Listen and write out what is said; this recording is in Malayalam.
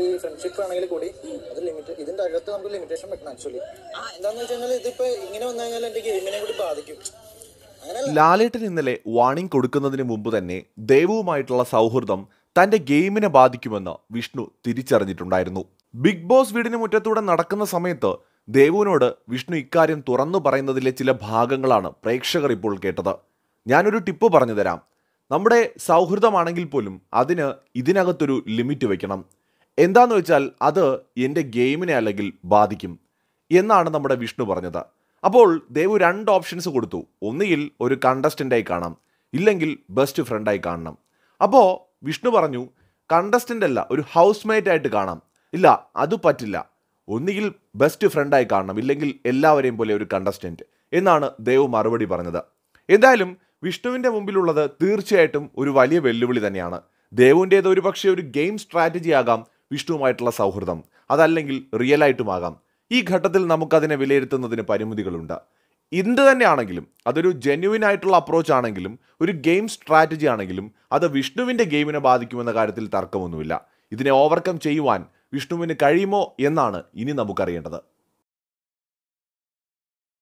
ഈ ഫ്രണ്ട്ഷിപ്പ് ആണെങ്കിൽ കൂടി അത് ലിമിറ്റ് ഇതിന്റെ അകത്ത് നമുക്ക് ലിമിറ്റേഷൻ വെക്കണം ആക്ച്വലി എന്താന്ന് വെച്ച് കഴിഞ്ഞാൽ ഇതിപ്പോ ഇങ്ങനെ വന്നു കഴിഞ്ഞാൽ എന്റെ ഗെയിമിനെ കൂടി ബാധിക്കും ലാലേട്ടൻ ഇന്നലെ വാണിംഗ് കൊടുക്കുന്നതിന് മുമ്പ് തന്നെ ദേവുവുമായിട്ടുള്ള സൗഹൃദം തന്റെ ഗെയിമിനെ ബാധിക്കുമെന്ന് വിഷ്ണു തിരിച്ചറിഞ്ഞിട്ടുണ്ടായിരുന്നു ബിഗ് ബോസ് വീടിന് മുറ്റത്തൂടെ നടക്കുന്ന സമയത്ത് ദേവുവിനോട് വിഷ്ണു ഇക്കാര്യം തുറന്നു പറയുന്നതിലെ ചില ഭാഗങ്ങളാണ് പ്രേക്ഷകർ ഇപ്പോൾ കേട്ടത് ഞാനൊരു ടിപ്പ് പറഞ്ഞു തരാം നമ്മുടെ സൗഹൃദമാണെങ്കിൽ പോലും അതിന് ഇതിനകത്തൊരു ലിമിറ്റ് വയ്ക്കണം എന്താന്ന് വെച്ചാൽ അത് എൻ്റെ ഗെയിമിനെ അല്ലെങ്കിൽ ബാധിക്കും എന്നാണ് നമ്മുടെ വിഷ്ണു പറഞ്ഞത് അപ്പോൾ ദേവു രണ്ട് ഓപ്ഷൻസ് കൊടുത്തു ഒന്നുകിൽ ഒരു കണ്ടസ്റ്റൻ്റായി കാണാം ഇല്ലെങ്കിൽ ബെസ്റ്റ് ഫ്രണ്ടായി കാണണം അപ്പോൾ വിഷ്ണു പറഞ്ഞു കണ്ടസ്റ്റൻ്റ് അല്ല ഒരു ഹൗസ്മേറ്റ് ആയിട്ട് കാണാം ഇല്ല അത് പറ്റില്ല ഒന്നുകിൽ ബെസ്റ്റ് ഫ്രണ്ടായി കാണണം ഇല്ലെങ്കിൽ എല്ലാവരെയും പോലെ ഒരു കണ്ടസ്റ്റൻറ്റ് എന്നാണ് ദേവ് മറുപടി പറഞ്ഞത് എന്തായാലും വിഷ്ണുവിൻ്റെ മുമ്പിലുള്ളത് തീർച്ചയായിട്ടും ഒരു വലിയ വെല്ലുവിളി തന്നെയാണ് ദേവുൻ്റേത് ഒരു പക്ഷേ ഒരു ഗെയിം സ്ട്രാറ്റജി ആകാം വിഷ്ണുവുമായിട്ടുള്ള സൗഹൃദം അതല്ലെങ്കിൽ റിയലായിട്ടുമാകാം ഈ ഘട്ടത്തിൽ നമുക്കതിനെ വിലയിരുത്തുന്നതിന് പരിമിതികളുണ്ട് എന്ത് തന്നെയാണെങ്കിലും അതൊരു ജെന്യുവിൻ ആയിട്ടുള്ള അപ്രോച്ച് ആണെങ്കിലും ഒരു ഗെയിം സ്ട്രാറ്റജി ആണെങ്കിലും അത് വിഷ്ണുവിൻ്റെ ഗെയിമിനെ ബാധിക്കുമെന്ന കാര്യത്തിൽ തർക്കമൊന്നുമില്ല ഇതിനെ ഓവർകം ചെയ്യുവാൻ വിഷ്ണുവിന് കഴിയുമോ എന്നാണ് ഇനി നമുക്കറിയേണ്ടത്